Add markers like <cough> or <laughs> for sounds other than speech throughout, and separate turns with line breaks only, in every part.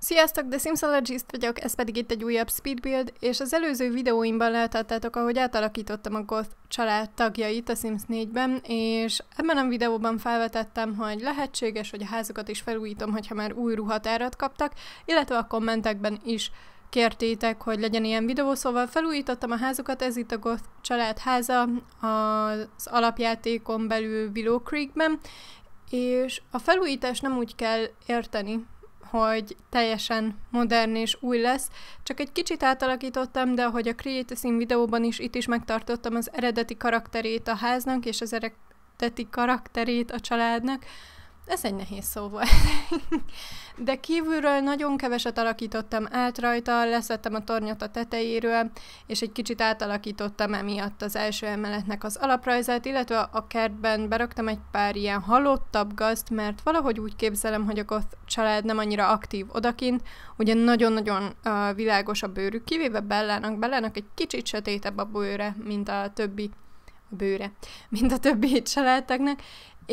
Sziasztok, de Simsologist vagyok, ez pedig itt egy újabb speedbuild, és az előző videóimban láthattátok, ahogy átalakítottam a Goth család tagjait a Sims 4-ben, és ebben a videóban felvetettem, hogy lehetséges, hogy a házakat is felújítom, hogyha már új ruhatárat kaptak, illetve a kommentekben is kértétek, hogy legyen ilyen videó, szóval felújítottam a házukat, ez itt a Goth család háza az alapjátékon belül Willow Creekben, és a felújítás nem úgy kell érteni, hogy teljesen modern és új lesz. Csak egy kicsit átalakítottam, de hogy a Create a videóban is, itt is megtartottam az eredeti karakterét a háznak, és az eredeti karakterét a családnak, ez egy nehéz szó volt. <laughs> De kívülről nagyon keveset alakítottam át rajta, leszettem a tornyot a tetejéről, és egy kicsit átalakítottam emiatt az első emeletnek az alaprajzát, illetve a kertben beraktam egy pár ilyen halottabb gazt, mert valahogy úgy képzelem, hogy a goth család nem annyira aktív odakint, ugye nagyon-nagyon uh, világos a bőrük, kivéve Bellának, Bellának egy kicsit sötétebb a bőre, mint a többi bőre, mint a többi családtagnak,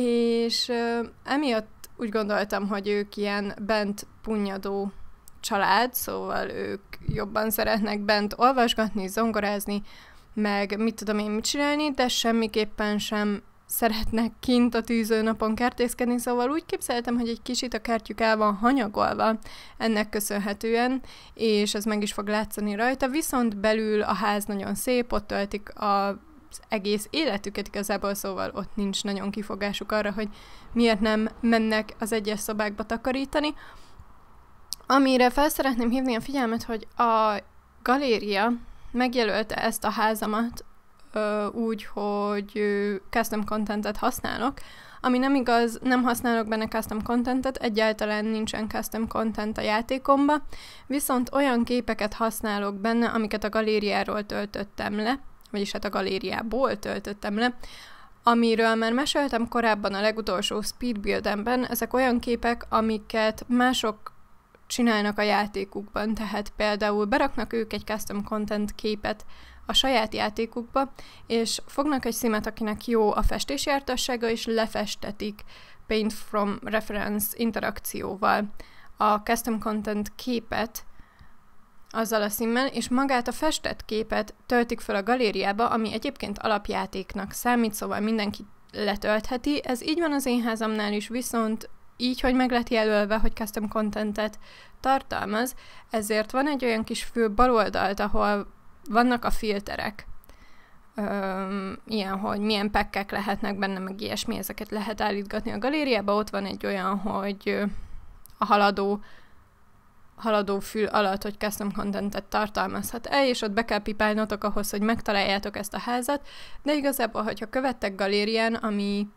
és emiatt úgy gondoltam, hogy ők ilyen bent punyadó család, szóval ők jobban szeretnek bent olvasgatni, zongorázni, meg mit tudom én mit csinálni, de semmiképpen sem szeretnek kint a tűző napon kertészkedni, szóval úgy képzeltem, hogy egy kicsit a kertjük el van hanyagolva ennek köszönhetően, és ez meg is fog látszani rajta, viszont belül a ház nagyon szép, ott töltik a egész életüket igazából, szóval ott nincs nagyon kifogásuk arra, hogy miért nem mennek az egyes szobákba takarítani. Amire fel szeretném hívni a figyelmet, hogy a galéria megjelölte ezt a házamat ö, úgy, hogy custom contentet használok, ami nem igaz, nem használok benne custom contentet, egyáltalán nincsen custom content a játékomba, viszont olyan képeket használok benne, amiket a galériáról töltöttem le, vagyis hát a galériából töltöttem le, Amiről már meséltem korábban a legutolsó speedbuildemben, ezek olyan képek, amiket mások csinálnak a játékukban, tehát például beraknak ők egy custom content képet a saját játékukba, és fognak egy szímet, akinek jó a festési jártassága, és lefestetik Paint from Reference interakcióval a custom content képet, azzal a színmel, és magát a festett képet töltik fel a galériába, ami egyébként alapjátéknak számít, szóval mindenki letöltheti. Ez így van az én házamnál is, viszont így, hogy meg lett jelölve, hogy custom contentet tartalmaz, ezért van egy olyan kis fő baloldalt, ahol vannak a filterek. Öm, ilyen, hogy milyen pekkek lehetnek benne, meg ilyesmi, ezeket lehet állítgatni a galériába. Ott van egy olyan, hogy a haladó haladó fül alatt, hogy custom contentet tartalmazhat el, és ott be kell pipálnotok ahhoz, hogy megtaláljátok ezt a házat, de igazából, hogyha követtek galérián, ami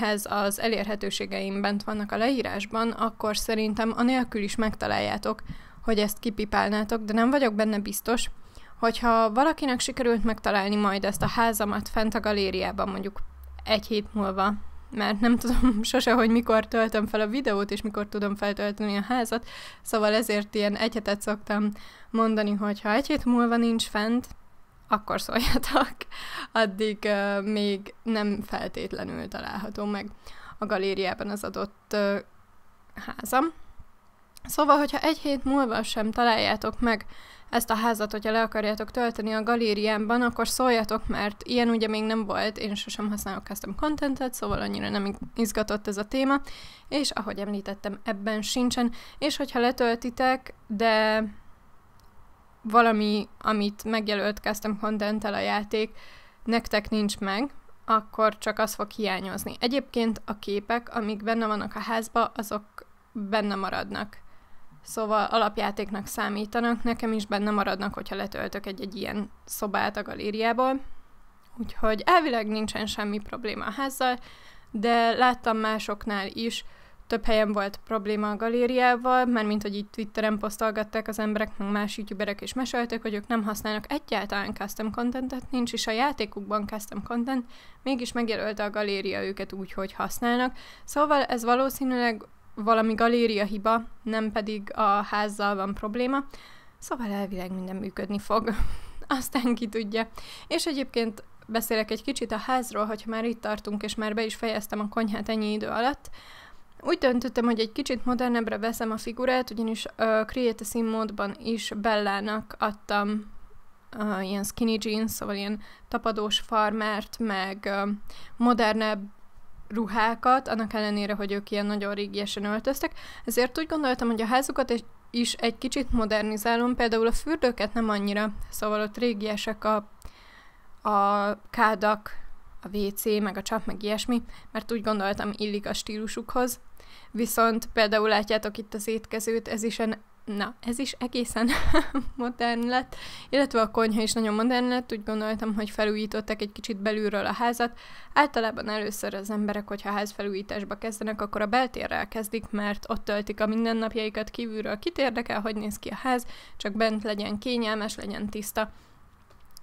ez az elérhetőségeim bent vannak a leírásban, akkor szerintem anélkül is megtaláljátok, hogy ezt kipipálnátok, de nem vagyok benne biztos, hogyha valakinek sikerült megtalálni majd ezt a házamat fent a galériában mondjuk egy hét múlva, mert nem tudom <laughs> sose, hogy mikor töltöm fel a videót, és mikor tudom feltölteni a házat, szóval ezért ilyen egy hetet szoktam mondani, hogy ha egy hét múlva nincs fent, akkor szóljatok, <laughs> addig uh, még nem feltétlenül található meg a galériában az adott uh, házam. Szóval, hogyha egy hét múlva sem találjátok meg ezt a házat, hogyha le akarjátok tölteni a galériámban, akkor szóljatok, mert ilyen ugye még nem volt, én sosem használok custom contentet, szóval annyira nem izgatott ez a téma, és ahogy említettem, ebben sincsen, és hogyha letöltitek, de valami, amit megjelölt custom content a játék, nektek nincs meg, akkor csak az fog hiányozni. Egyébként a képek, amik benne vannak a házba, azok benne maradnak. Szóval alapjátéknak számítanak, nekem is benne maradnak, hogyha letöltök egy-egy ilyen szobát a galériából. Úgyhogy elvileg nincsen semmi probléma a házzal, de láttam másoknál is, több helyen volt probléma a galériával, mert mint hogy itt Twitteren posztolgatták az emberek, meg más youtuberek is mesélték, hogy ők nem használnak egyáltalán custom contentet, nincs is a játékukban custom content, mégis megjelölte a galéria őket úgy, hogy használnak. Szóval ez valószínűleg valami galéria hiba, nem pedig a házzal van probléma, szóval elvileg minden működni fog. <laughs> Aztán ki tudja. És egyébként beszélek egy kicsit a házról, hogyha már itt tartunk, és már be is fejeztem a konyhát ennyi idő alatt. Úgy döntöttem, hogy egy kicsit modernebbre veszem a figurát, ugyanis a Create a Sim módban is Bellának adtam uh, ilyen skinny jeans, szóval ilyen tapadós farmert, meg uh, modernebb ruhákat, annak ellenére, hogy ők ilyen nagyon régiesen öltöztek, ezért úgy gondoltam, hogy a házukat is egy kicsit modernizálom, például a fürdőket nem annyira, szóval ott régiesek a, a kádak, a WC, meg a csap, meg ilyesmi, mert úgy gondoltam illik a stílusukhoz. Viszont például látjátok itt az étkezőt, ez is Na, ez is egészen <laughs> modern lett, illetve a konyha is nagyon modern lett, úgy gondoltam, hogy felújították egy kicsit belülről a házat. Általában először az emberek, hogyha házfelújításba kezdenek, akkor a beltérrel kezdik, mert ott töltik a mindennapjaikat kívülről, kit érdekel, hogy néz ki a ház, csak bent legyen kényelmes, legyen tiszta.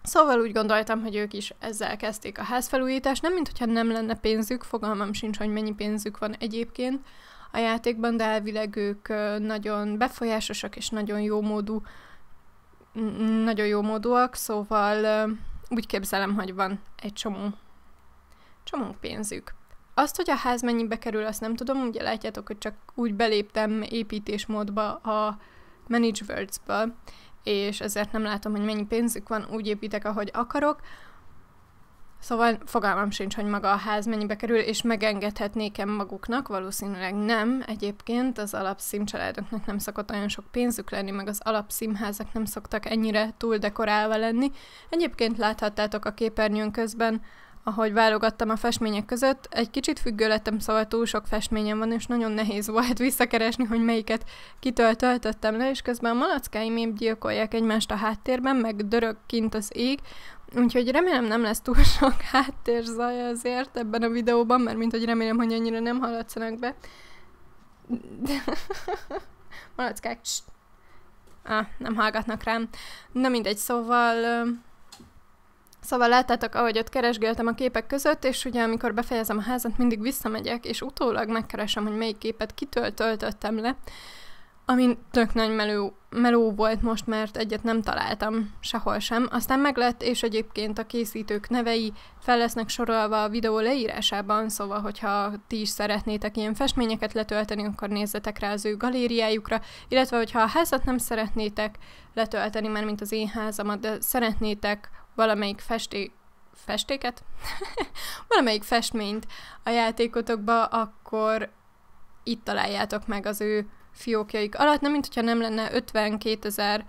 Szóval úgy gondoltam, hogy ők is ezzel kezdték a házfelújítást, nem mintha nem lenne pénzük, fogalmam sincs, hogy mennyi pénzük van egyébként, a játékban, de elvileg ők nagyon befolyásosak és nagyon jó módú, nagyon jó módúak, szóval úgy képzelem, hogy van egy csomó, csomó pénzük. Azt, hogy a ház mennyibe kerül, azt nem tudom, ugye látjátok, hogy csak úgy beléptem építésmódba a Manage Words-ből, és ezért nem látom, hogy mennyi pénzük van, úgy építek, ahogy akarok. Szóval fogalmam sincs, hogy maga a ház mennyibe kerül, és megengedhetnék-e maguknak, valószínűleg nem. Egyébként az alapszím családoknak nem szokott olyan sok pénzük lenni, meg az alapszínházak nem szoktak ennyire túl dekorálva lenni. Egyébként láthattátok a képernyőn közben, ahogy válogattam a festmények között, egy kicsit függő lettem, szóval túl sok festményem van, és nagyon nehéz volt visszakeresni, hogy melyiket kitől töltöttem le, és közben a malackáim épp gyilkolják egymást a háttérben, meg dörög kint az ég, Úgyhogy remélem nem lesz túl <laughs> sok háttérzaj azért ebben a videóban, mert mint hogy remélem, hogy annyira nem hallatszanak be. De... Malackák, ah, nem hallgatnak rám. Na mindegy, szóval... Szóval láttátok, ahogy ott keresgéltem a képek között, és ugye amikor befejezem a házat, mindig visszamegyek, és utólag megkeresem, hogy melyik képet kitől töltöttem le. Ami tök nagy meló, meló volt most, mert egyet nem találtam sehol sem. Aztán meglett, és egyébként a készítők nevei fel lesznek sorolva a videó leírásában, szóval, hogyha ti is szeretnétek ilyen festményeket letölteni, akkor nézzetek rá az ő galériájukra, illetve, hogyha a házat nem szeretnétek letölteni, mert mint az én házamat, de szeretnétek valamelyik festék, festéket? <laughs> valamelyik festményt a játékotokba, akkor itt találjátok meg az ő fiókjaik alatt. Nem, mint hogyha nem lenne 52 ezer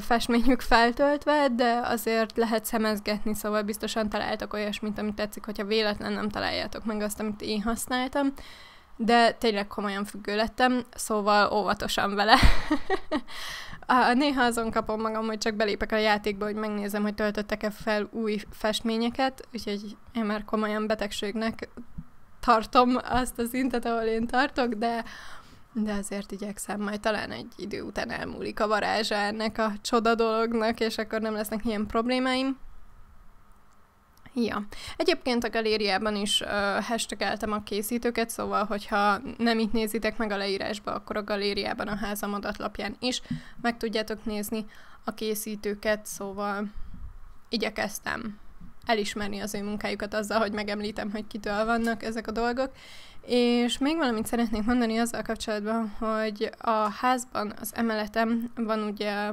festményük feltöltve, de azért lehet szemezgetni, szóval biztosan találtak olyasmit, amit tetszik, hogyha véletlen nem találjátok meg azt, amit én használtam. De tényleg komolyan függő lettem, szóval óvatosan vele. <laughs> Néha azon kapom magam, hogy csak belépek a játékba, hogy megnézem, hogy töltöttek-e fel új festményeket, úgyhogy én már komolyan betegségnek tartom azt az intet, ahol én tartok, de de azért igyekszem, majd talán egy idő után elmúlik a varázsa ennek a csoda dolognak, és akkor nem lesznek ilyen problémáim. Ja. Egyébként a galériában is uh, hashtageltem a készítőket, szóval, hogyha nem itt nézitek meg a leírásba, akkor a galériában a házam adatlapján is meg tudjátok nézni a készítőket, szóval igyekeztem elismerni az ő munkájukat azzal, hogy megemlítem, hogy kitől vannak ezek a dolgok, és még valamit szeretnék mondani azzal kapcsolatban, hogy a házban, az emeletem van ugye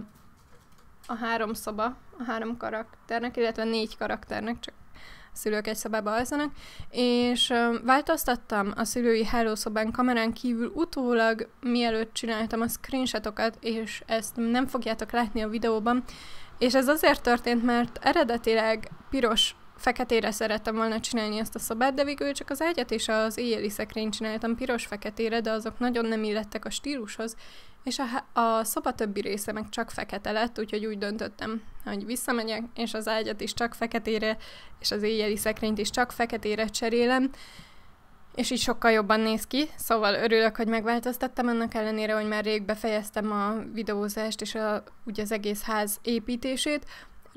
a három szoba, a három karakternek, illetve négy karakternek, csak a szülők egy szobába alszanak, és változtattam a szülői hálószobán kamerán kívül utólag, mielőtt csináltam a screenshotokat, és ezt nem fogjátok látni a videóban, és ez azért történt, mert eredetileg piros feketére szerettem volna csinálni ezt a szobát, de végül csak az ágyat és az éjjeli szekrényt csináltam piros-feketére, de azok nagyon nem illettek a stílushoz, és a, a szoba többi része meg csak fekete lett, úgyhogy úgy döntöttem, hogy visszamegyek, és az ágyat is csak feketére, és az éjjeli szekrényt is csak feketére cserélem, és így sokkal jobban néz ki, szóval örülök, hogy megváltoztattam, annak ellenére, hogy már rég befejeztem a videózást és a, ugye az egész ház építését,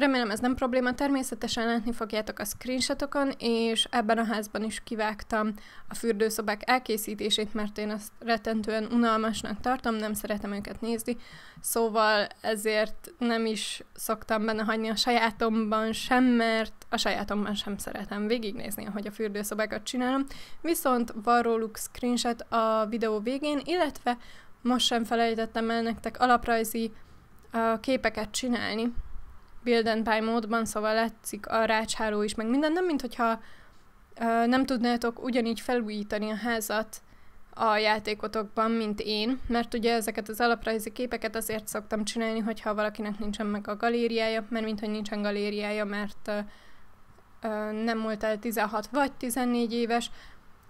Remélem ez nem probléma, természetesen látni fogjátok a screenshotokon, és ebben a házban is kivágtam a fürdőszobák elkészítését, mert én azt rettentően unalmasnak tartom, nem szeretem őket nézni, szóval ezért nem is szoktam benne hagyni a sajátomban sem, mert a sajátomban sem szeretem végignézni, ahogy a fürdőszobákat csinálom, viszont van róluk screenshot a videó végén, illetve most sem felejtettem el nektek alaprajzi képeket csinálni, build and buy módban, szóval látszik a rácsháló is, meg minden, nem mint hogyha nem tudnátok ugyanígy felújítani a házat a játékotokban, mint én, mert ugye ezeket az alaprajzi képeket azért szoktam csinálni, hogyha valakinek nincsen meg a galériája, mert mint hogy nincsen galériája, mert nem volt el 16 vagy 14 éves,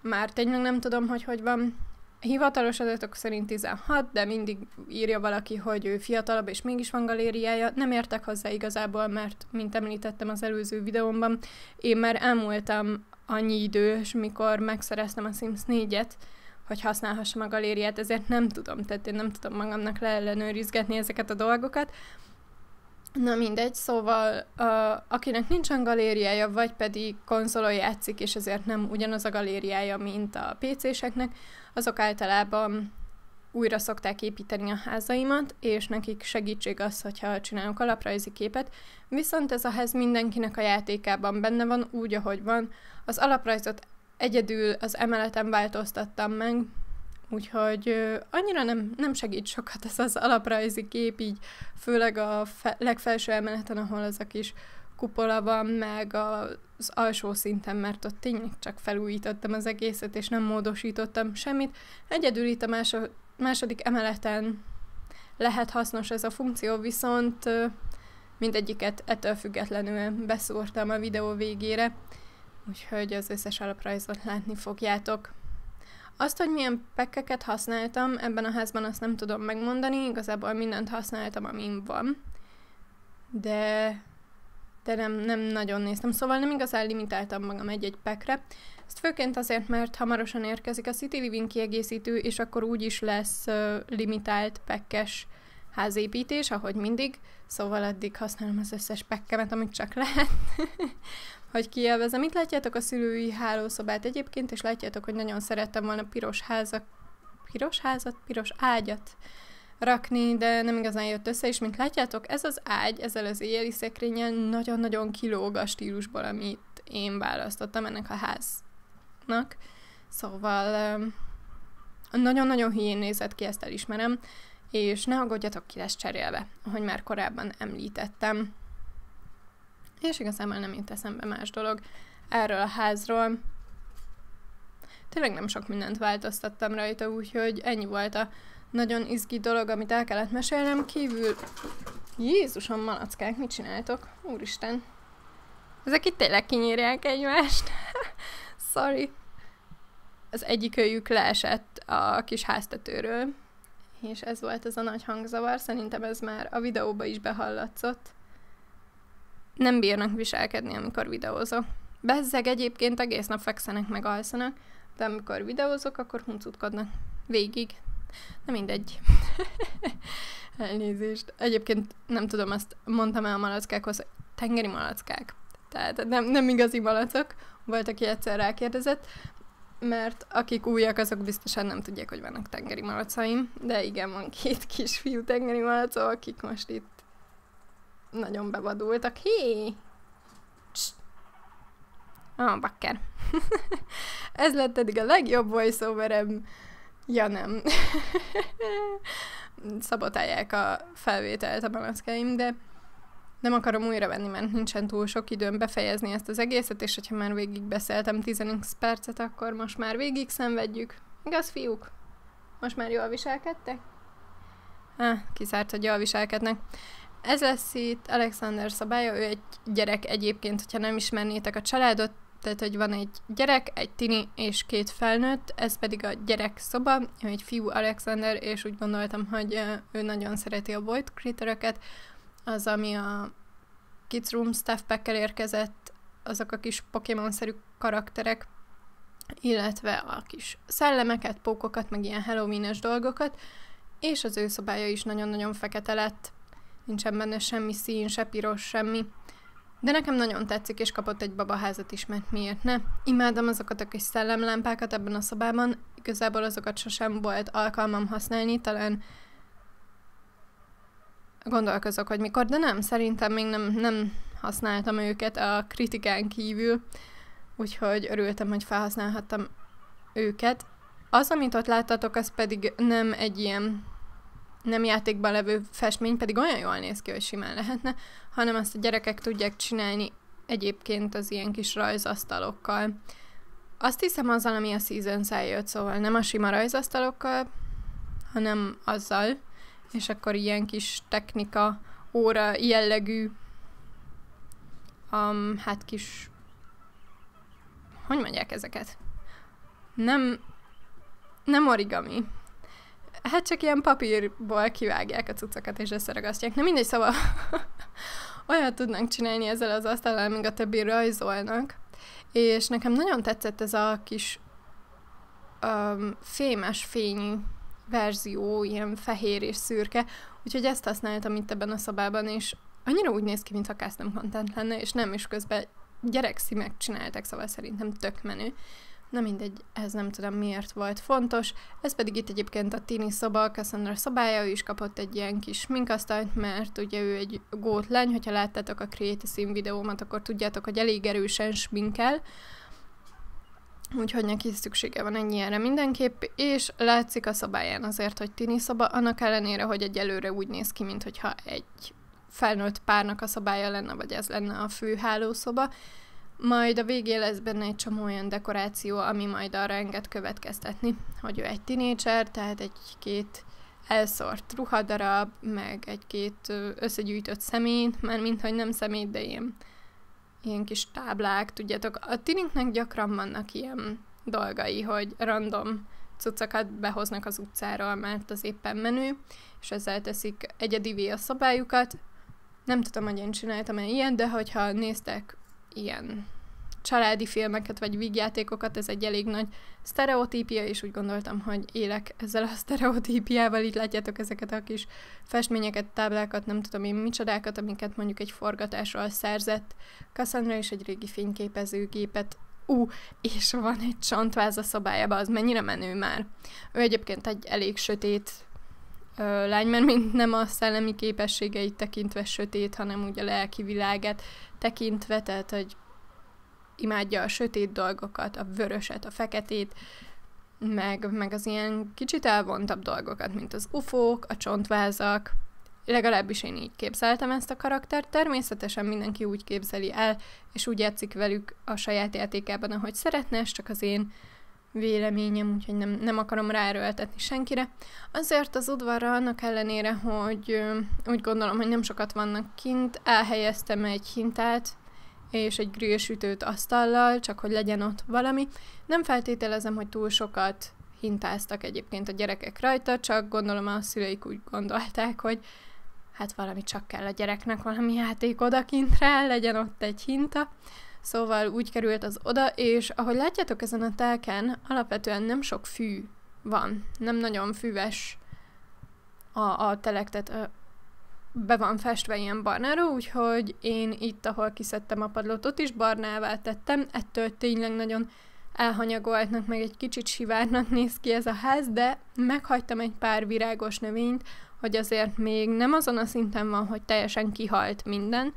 már tényleg nem tudom, hogy hogy van, Hivatalos adatok szerint 16, de mindig írja valaki, hogy ő fiatalabb, és mégis van galériája. Nem értek hozzá igazából, mert, mint említettem az előző videómban, én már elmúltam annyi idős, mikor megszereztem a Sims 4-et, hogy használhassam a galériát, ezért nem tudom, tehát én nem tudom magamnak leellenőrizgetni ezeket a dolgokat. Na mindegy, szóval uh, akinek nincsen galériája, vagy pedig konzolon játszik, és ezért nem ugyanaz a galériája, mint a PC-seknek, azok általában újra szokták építeni a házaimat, és nekik segítség az, hogyha csinálunk alaprajzi képet, viszont ez a ház mindenkinek a játékában benne van, úgy, ahogy van. Az alaprajzot egyedül az emeleten változtattam meg, úgyhogy ö, annyira nem, nem segít sokat ez az alaprajzi kép, így főleg a fe- legfelső emeleten, ahol az a kis kupola van, meg az alsó szinten, mert ott tényleg csak felújítottam az egészet, és nem módosítottam semmit. Egyedül itt a második emeleten lehet hasznos ez a funkció, viszont mindegyiket ettől függetlenül beszúrtam a videó végére, úgyhogy az összes alaprajzot látni fogjátok. Azt, hogy milyen pekkeket használtam ebben a házban, azt nem tudom megmondani, igazából mindent használtam, amin van, de de nem, nem nagyon néztem, szóval nem igazán limitáltam magam egy-egy pekre. Ezt főként azért, mert hamarosan érkezik a City Living kiegészítő, és akkor úgy is lesz uh, limitált pekkes házépítés, ahogy mindig, szóval addig használom az összes pekkemet, amit csak lehet, <laughs> hogy kielvezem. Itt látjátok a szülői hálószobát egyébként, és látjátok, hogy nagyon szerettem volna piros házak, piros házat, piros ágyat rakni, de nem igazán jött össze, és mint látjátok, ez az ágy ezzel az éjjeli szekrényen nagyon-nagyon kilóg a stílusból, amit én választottam ennek a háznak. Szóval nagyon-nagyon hülyén nézett ki, ezt elismerem, és ne aggódjatok, ki lesz cserélve, ahogy már korábban említettem. És igazából nem jut eszembe más dolog erről a házról. Tényleg nem sok mindent változtattam rajta, úgyhogy ennyi volt a nagyon izgi dolog, amit el kellett mesélnem, kívül... Jézusom, malackák, mit csináltok? Úristen. Ezek itt tényleg kinyírják egymást. <laughs> Sorry. Az egyik őjük leesett a kis háztetőről, és ez volt ez a nagy hangzavar, szerintem ez már a videóba is behallatszott. Nem bírnak viselkedni, amikor videózok. Bezzeg egyébként egész nap fekszenek meg alszanak, de amikor videózok, akkor huncutkodnak. Végig. Na mindegy. <laughs> Elnézést. Egyébként nem tudom, azt mondtam el a malackákhoz, tengeri malackák. Tehát nem, nem igazi malacok. Volt, aki egyszer rákérdezett, mert akik újak, azok biztosan nem tudják, hogy vannak tengeri malacaim, de igen, van két kisfiú tengeri malacok, akik most itt nagyon bevadultak. Hé! Ah, bakker. <laughs> Ez lett eddig a legjobb voiceoverem. Ja nem. <laughs> Szabotálják a felvételt a malackáim, de nem akarom újra venni, mert nincsen túl sok időm befejezni ezt az egészet, és hogyha már végig beszéltem 10 percet, akkor most már végig szenvedjük. Igaz, fiúk? Most már jól viselkedtek? Ah, kiszárt, hogy jól viselkednek. Ez lesz itt Alexander szabálya, ő egy gyerek egyébként, hogyha nem ismernétek a családot, tehát, hogy van egy gyerek, egy tini és két felnőtt, ez pedig a gyerek szoba, egy fiú Alexander, és úgy gondoltam, hogy ő nagyon szereti a Void Critter-öket, az, ami a Kids Room Staff pack érkezett, azok a kis Pokémon-szerű karakterek, illetve a kis szellemeket, pókokat, meg ilyen halloween dolgokat, és az ő szobája is nagyon-nagyon fekete lett, nincsen benne semmi szín, se piros, semmi. De nekem nagyon tetszik, és kapott egy babaházat is, mert miért ne? Imádom azokat a kis szellemlámpákat ebben a szobában, igazából azokat sosem volt alkalmam használni, talán gondolkozok, hogy mikor, de nem, szerintem még nem, nem használtam őket a kritikán kívül, úgyhogy örültem, hogy felhasználhattam őket. Az, amit ott láttatok, az pedig nem egy ilyen nem játékban levő festmény pedig olyan jól néz ki, hogy simán lehetne, hanem azt a gyerekek tudják csinálni egyébként az ilyen kis rajzasztalokkal. Azt hiszem azzal, ami a season jött, szóval nem a sima rajzasztalokkal, hanem azzal, és akkor ilyen kis technika, óra jellegű, um, hát kis, hogy mondják ezeket? Nem, nem origami, Hát csak ilyen papírból kivágják a cuccokat és összeragasztják. Na mindegy, szóval <laughs> olyat tudnánk csinálni ezzel az asztallal, amíg a többi rajzolnak. És nekem nagyon tetszett ez a kis um, fémes fényű verzió, ilyen fehér és szürke, úgyhogy ezt használtam itt ebben a szobában, és annyira úgy néz ki, mintha custom content lenne, és nem is közben gyerekszímek csináltak, szóval szerintem tök menő. Na mindegy, ez nem tudom miért volt fontos. Ez pedig itt egyébként a tini szoba, a Cassandra szobája, ő is kapott egy ilyen kis minkasztalt, mert ugye ő egy lány, hogyha láttátok a Create a Sim videómat, akkor tudjátok, hogy elég erősen sminkel, úgyhogy neki szüksége van ennyire mindenképp, és látszik a szobáján azért, hogy tini szoba, annak ellenére, hogy egyelőre úgy néz ki, mintha egy felnőtt párnak a szobája lenne, vagy ez lenne a fő hálószoba, majd a végén lesz benne egy csomó olyan dekoráció, ami majd arra enged következtetni, hogy ő egy tinédzser, tehát egy-két elszort ruhadarab, meg egy-két összegyűjtött szemét, már hogy nem szemét, de ilyen, ilyen kis táblák, tudjátok. A tininknek gyakran vannak ilyen dolgai, hogy random cuccokat behoznak az utcáról, mert az éppen menő, és ezzel teszik egyedivé a szabályukat. Nem tudom, hogy én csináltam-e ilyen, de hogyha néztek ilyen családi filmeket, vagy vígjátékokat, ez egy elég nagy sztereotípia, és úgy gondoltam, hogy élek ezzel a <laughs> sztereotípiával, így látjátok ezeket a kis festményeket, táblákat, nem tudom én micsodákat, amiket mondjuk egy forgatásról szerzett Cassandra, és egy régi fényképezőgépet ú, uh, és van egy csontváz a szobájában, az mennyire menő már. Ő egyébként egy elég sötét ö, lány, mert mint nem a szellemi képességeit tekintve sötét, hanem úgy a lelki világet tekintve, tehát hogy imádja a sötét dolgokat, a vöröset, a feketét, meg, meg az ilyen kicsit elvontabb dolgokat, mint az ufók, a csontvázak. Legalábbis én így képzeltem ezt a karaktert. Természetesen mindenki úgy képzeli el, és úgy játszik velük a saját játékában, ahogy szeretne, és csak az én véleményem, úgyhogy nem, nem akarom ráerőltetni senkire. Azért az udvarra annak ellenére, hogy ö, úgy gondolom, hogy nem sokat vannak kint, elhelyeztem egy hintát, és egy grillsütőt asztallal, csak hogy legyen ott valami. Nem feltételezem, hogy túl sokat hintáztak egyébként a gyerekek rajta, csak gondolom a szüleik úgy gondolták, hogy hát valami csak kell a gyereknek, valami játék rá, legyen ott egy hinta. Szóval úgy került az oda, és ahogy látjátok ezen a telken, alapvetően nem sok fű van. Nem nagyon fűves a, a telek, tehát be van festve ilyen barnára, úgyhogy én itt, ahol kiszedtem a padlót, ott is barnává tettem, ettől tényleg nagyon elhanyagoltnak, meg egy kicsit sivárnak néz ki ez a ház, de meghagytam egy pár virágos növényt, hogy azért még nem azon a szinten van, hogy teljesen kihalt minden,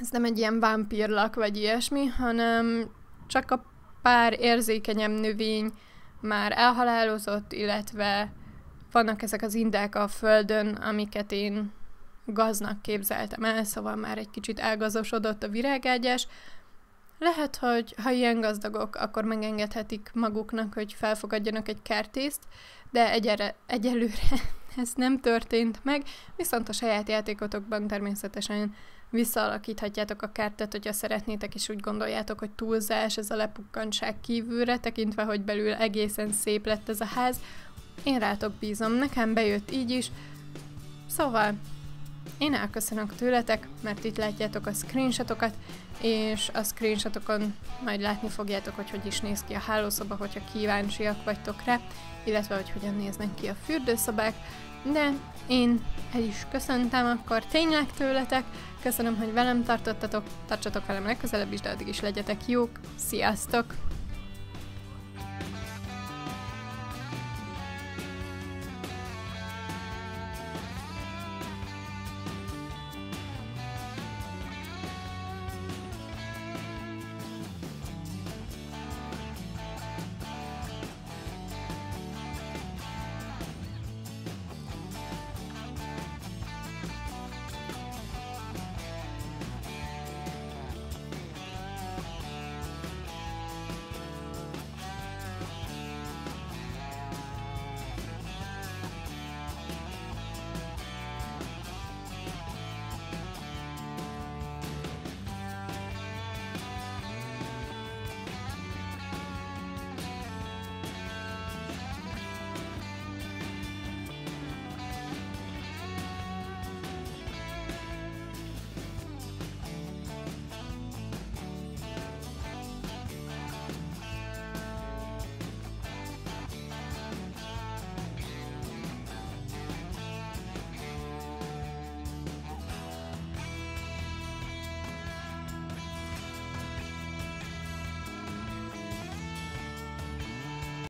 ez nem egy ilyen vámpírlak vagy ilyesmi, hanem csak a pár érzékenyem növény már elhalálozott, illetve vannak ezek az indák a földön, amiket én gaznak képzeltem el, szóval már egy kicsit elgazosodott a virágágyás. Lehet, hogy ha ilyen gazdagok, akkor megengedhetik maguknak, hogy felfogadjanak egy kertészt, de egyere, egyelőre <laughs> ez nem történt meg, viszont a saját játékotokban természetesen visszaalakíthatjátok a kertet, hogyha szeretnétek, és úgy gondoljátok, hogy túlzás ez a lepukkantság kívülre, tekintve, hogy belül egészen szép lett ez a ház. Én rátok bízom, nekem bejött így is. Szóval, én elköszönök tőletek, mert itt látjátok a screenshotokat, és a screenshotokon majd látni fogjátok, hogy hogy is néz ki a hálószoba, hogyha kíváncsiak vagytok rá, illetve hogy hogyan néznek ki a fürdőszobák de én el is köszöntem akkor tényleg tőletek, köszönöm, hogy velem tartottatok, tartsatok velem legközelebb is, de addig is legyetek jók, sziasztok!